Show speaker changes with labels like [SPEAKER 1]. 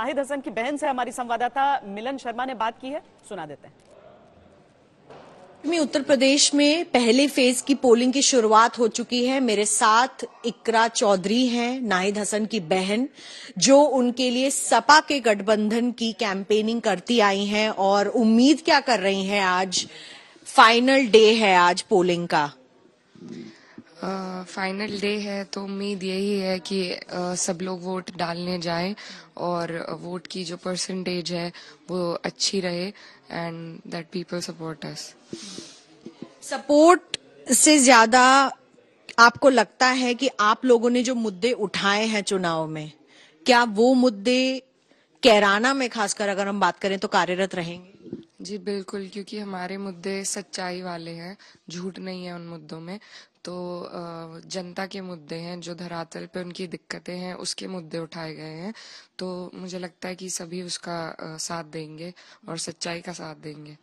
[SPEAKER 1] शाहिद हसन की बहन से हमारी संवाददाता मिलन शर्मा ने बात की है सुना देते हैं में उत्तर प्रदेश में पहले फेज की पोलिंग की शुरुआत हो चुकी है मेरे साथ इकरा चौधरी हैं नाहिद हसन की बहन जो उनके लिए सपा के गठबंधन की कैंपेनिंग करती आई हैं और उम्मीद क्या कर रही हैं आज
[SPEAKER 2] फाइनल डे है आज पोलिंग का फाइनल डे है तो उम्मीद यही है कि आ, सब लोग वोट डालने जाएं और वोट की जो परसेंटेज है वो अच्छी रहे and that people support us
[SPEAKER 1] support से ज्यादा आपको लगता है कि आप लोगों ने जो मुद्दे उठाए हैं चुनाव में क्या वो मुद्दे कैराना में खासकर अगर हम बात करें तो कार्यरत रहेंगे
[SPEAKER 2] जी बिल्कुल क्योंकि हमारे मुद्दे सच्चाई वाले हैं झूठ नहीं है उन मुद्दों में तो जनता के मुद्दे हैं जो धरातल पे उनकी दिक्कतें हैं उसके मुद्दे उठाए गए हैं तो मुझे लगता है कि सभी उसका साथ देंगे और सच्चाई का साथ देंगे